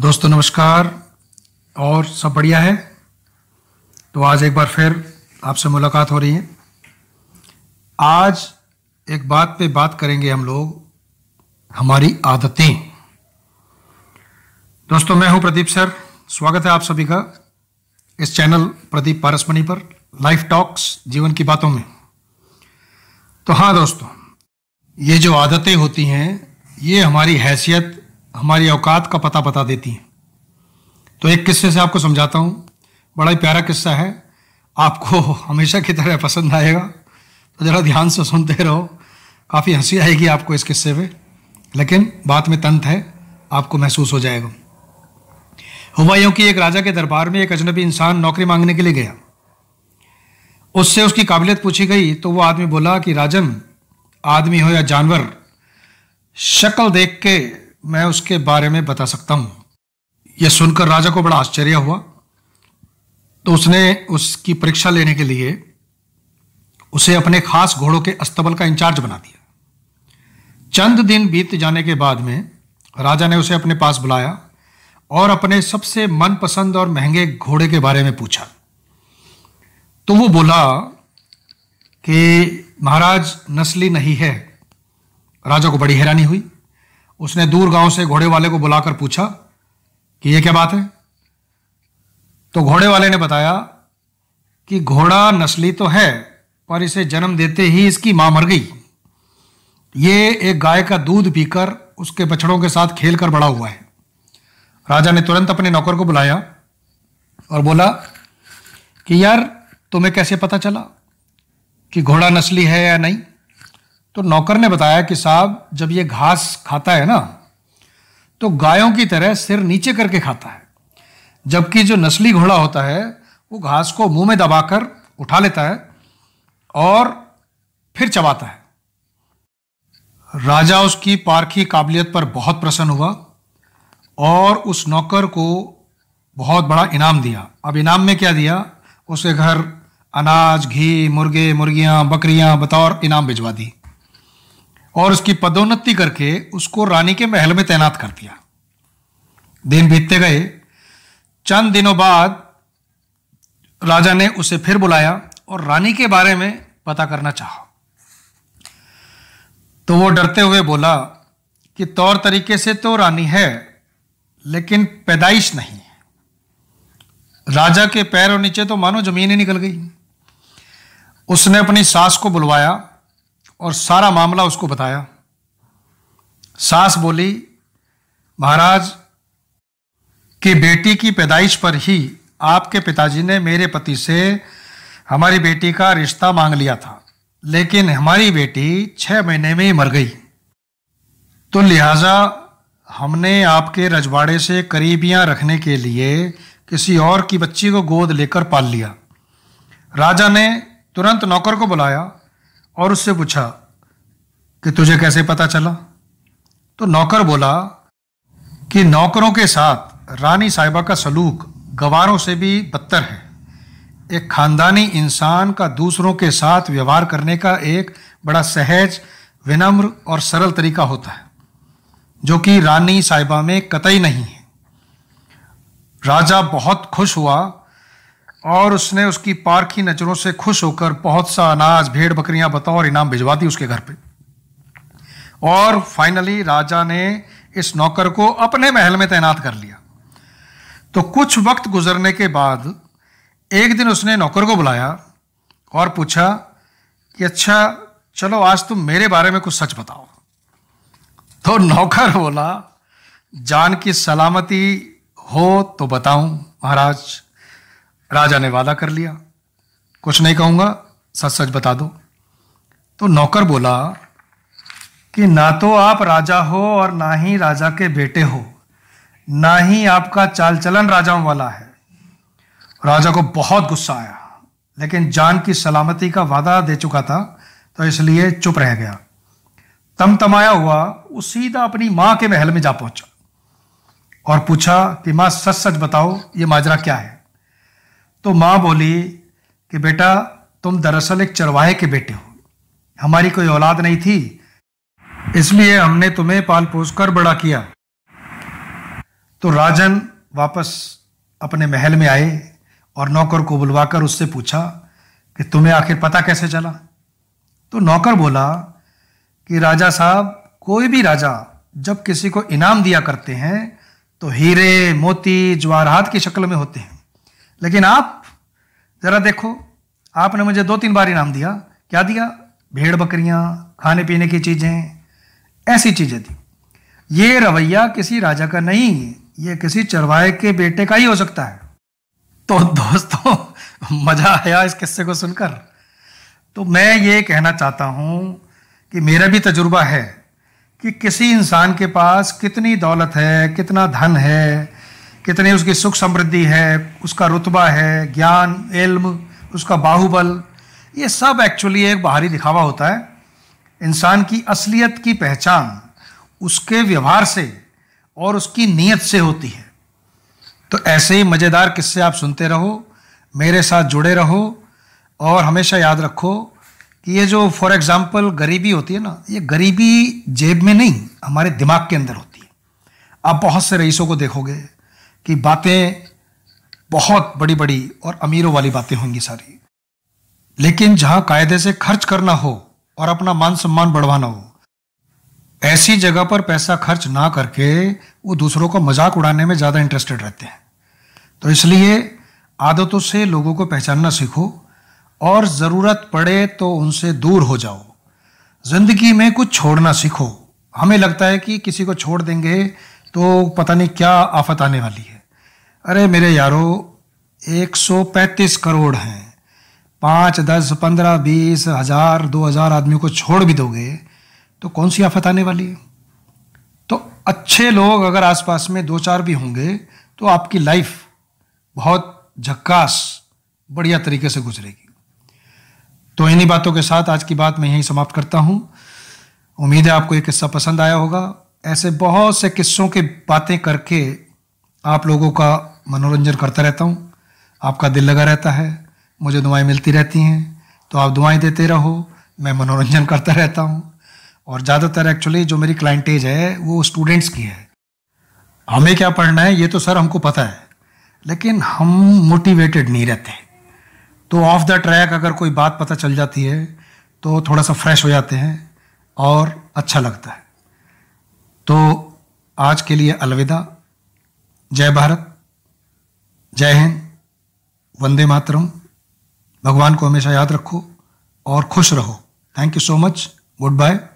दोस्तों नमस्कार और सब बढ़िया है तो आज एक बार फिर आपसे मुलाकात हो रही है आज एक बात पे बात करेंगे हम लोग हमारी आदतें दोस्तों मैं हूं प्रदीप सर स्वागत है आप सभी का इस चैनल प्रदीप पारसमणि पर लाइफ टॉक्स जीवन की बातों में तो हाँ दोस्तों ये जो आदतें होती हैं ये हमारी हैसियत हमारी औकात का पता बता देती हैं तो एक किस्से से आपको समझाता हूँ बड़ा ही प्यारा किस्सा है आपको हमेशा की तरह पसंद आएगा तो ज़रा ध्यान से सुनते रहो काफ़ी हंसी आएगी आपको इस किस्से में लेकिन बात में तंत है आपको महसूस हो जाएगा हुआ यूँ कि एक राजा के दरबार में एक अजनबी इंसान नौकरी मांगने के लिए गया उससे उसकी काबिलियत पूछी गई तो वो आदमी बोला कि राजन आदमी हो या जानवर शक्ल देख के मैं उसके बारे में बता सकता हूं यह सुनकर राजा को बड़ा आश्चर्य हुआ तो उसने उसकी परीक्षा लेने के लिए उसे अपने खास घोड़ों के अस्तबल का इंचार्ज बना दिया चंद दिन बीत जाने के बाद में राजा ने उसे अपने पास बुलाया और अपने सबसे मनपसंद और महंगे घोड़े के बारे में पूछा तो वो बोला कि महाराज नस्ली नहीं है राजा को बड़ी हैरानी हुई उसने दूर गांव से घोड़े वाले को बुलाकर पूछा कि यह क्या बात है तो घोड़े वाले ने बताया कि घोड़ा नस्ली तो है पर इसे जन्म देते ही इसकी मां मर गई ये एक गाय का दूध पीकर उसके बछड़ों के साथ खेल कर बड़ा हुआ है राजा ने तुरंत अपने नौकर को बुलाया और बोला कि यार तुम्हें कैसे पता चला कि घोड़ा नस्ली है या नहीं तो नौकर ने बताया कि साहब जब ये घास खाता है ना तो गायों की तरह सिर नीचे करके खाता है जबकि जो नस्ली घोड़ा होता है वो घास को मुंह में दबाकर उठा लेता है और फिर चबाता है राजा उसकी पारखी काबिलियत पर बहुत प्रसन्न हुआ और उस नौकर को बहुत बड़ा इनाम दिया अब इनाम में क्या दिया उसके घर अनाज घी मुर्गे मुर्गियाँ बकरियाँ बतौर इनाम भिजवा दी और उसकी पदोन्नति करके उसको रानी के महल में तैनात कर दिया दिन बीतते गए चंद दिनों बाद राजा ने उसे फिर बुलाया और रानी के बारे में पता करना चाहा तो वो डरते हुए बोला कि तौर तरीके से तो रानी है लेकिन पैदाइश नहीं राजा के पैरों नीचे तो मानो जमीन ही निकल गई उसने अपनी सास को बुलवाया और सारा मामला उसको बताया सास बोली महाराज की बेटी की पैदाइश पर ही आपके पिताजी ने मेरे पति से हमारी बेटी का रिश्ता मांग लिया था लेकिन हमारी बेटी छह महीने में ही मर गई तो लिहाजा हमने आपके रजवाड़े से करीबियां रखने के लिए किसी और की बच्ची को गोद लेकर पाल लिया राजा ने तुरंत नौकर को बुलाया और उससे पूछा कि तुझे कैसे पता चला तो नौकर बोला कि नौकरों के साथ रानी साहिबा का सलूक गवारों से भी बदतर है एक खानदानी इंसान का दूसरों के साथ व्यवहार करने का एक बड़ा सहज विनम्र और सरल तरीका होता है जो कि रानी साहिबा में कतई नहीं है राजा बहुत खुश हुआ और उसने उसकी पारखी नजरों से खुश होकर बहुत सा अनाज भेड़ बकरियां बताओ और इनाम भिजवा दी उसके घर पे और फाइनली राजा ने इस नौकर को अपने महल में तैनात कर लिया तो कुछ वक्त गुजरने के बाद एक दिन उसने नौकर को बुलाया और पूछा कि अच्छा चलो आज तुम मेरे बारे में कुछ सच बताओ तो नौकर बोला जान की सलामती हो तो बताऊं महाराज राजा ने वादा कर लिया कुछ नहीं कहूंगा सच सच बता दो तो नौकर बोला कि ना तो आप राजा हो और ना ही राजा के बेटे हो ना ही आपका चाल चलन राजाओं वाला है राजा को बहुत गुस्सा आया लेकिन जान की सलामती का वादा दे चुका था तो इसलिए चुप रह गया तम तमाया हुआ वो सीधा अपनी माँ के महल में जा पहुंचा और पूछा कि माँ सच सच बताओ ये माजरा क्या है तो माँ बोली कि बेटा तुम दरअसल एक चरवाहे के बेटे हो हमारी कोई औलाद नहीं थी इसलिए हमने तुम्हें पाल पोस कर बड़ा किया तो राजन वापस अपने महल में आए और नौकर को बुलवाकर उससे पूछा कि तुम्हें आखिर पता कैसे चला तो नौकर बोला कि राजा साहब कोई भी राजा जब किसी को इनाम दिया करते हैं तो हीरे मोती ज्वारहात की शक्ल में होते हैं लेकिन आप ज़रा देखो आपने मुझे दो तीन बार इनाम दिया क्या दिया भेड़ बकरियाँ खाने पीने की चीज़ें ऐसी चीज़ें दी ये रवैया किसी राजा का नहीं ये किसी चरवाहे के बेटे का ही हो सकता है तो दोस्तों मज़ा आया इस किस्से को सुनकर तो मैं ये कहना चाहता हूँ कि मेरा भी तजुर्बा है कि किसी इंसान के पास कितनी दौलत है कितना धन है कितने उसकी सुख समृद्धि है उसका रुतबा है ज्ञान इल्म उसका बाहुबल ये सब एक्चुअली एक बाहरी दिखावा होता है इंसान की असलियत की पहचान उसके व्यवहार से और उसकी नीयत से होती है तो ऐसे ही मज़ेदार किस्से आप सुनते रहो मेरे साथ जुड़े रहो और हमेशा याद रखो कि ये जो फॉर एग्ज़ाम्पल गरीबी होती है ना ये गरीबी जेब में नहीं हमारे दिमाग के अंदर होती है आप बहुत से रईसों को देखोगे कि बातें बहुत बड़ी बड़ी और अमीरों वाली बातें होंगी सारी लेकिन जहां कायदे से खर्च करना हो और अपना मान सम्मान बढ़वाना हो ऐसी जगह पर पैसा खर्च ना करके वो दूसरों को मजाक उड़ाने में ज़्यादा इंटरेस्टेड रहते हैं तो इसलिए आदतों से लोगों को पहचानना सीखो और ज़रूरत पड़े तो उनसे दूर हो जाओ ज़िंदगी में कुछ छोड़ना सीखो हमें लगता है कि किसी को छोड़ देंगे तो पता नहीं क्या आफत आने वाली है अरे मेरे यारो 135 करोड़ हैं पाँच दस पंद्रह बीस हज़ार दो हज़ार आदमी को छोड़ भी दोगे तो कौन सी आफत आने वाली है तो अच्छे लोग अगर आसपास में दो चार भी होंगे तो आपकी लाइफ बहुत झक्कास बढ़िया तरीके से गुजरेगी तो इन्हीं बातों के साथ आज की बात मैं यहीं समाप्त करता हूँ उम्मीद है आपको ये किस्सा पसंद आया होगा ऐसे बहुत से किस्सों के बातें करके आप लोगों का मनोरंजन करता रहता हूँ आपका दिल लगा रहता है मुझे दुआएं मिलती रहती हैं तो आप दुआएं देते रहो मैं मनोरंजन करता रहता हूँ और ज़्यादातर एक्चुअली जो मेरी क्लाइंटेज है वो स्टूडेंट्स की है हमें क्या पढ़ना है ये तो सर हमको पता है लेकिन हम मोटिवेटेड नहीं रहते तो ऑफ द ट्रैक अगर कोई बात पता चल जाती है तो थोड़ा सा फ्रेश हो जाते हैं और अच्छा लगता है तो आज के लिए अलविदा जय भारत जय हिंद वंदे मातरम भगवान को हमेशा याद रखो और खुश रहो thank you so much good bye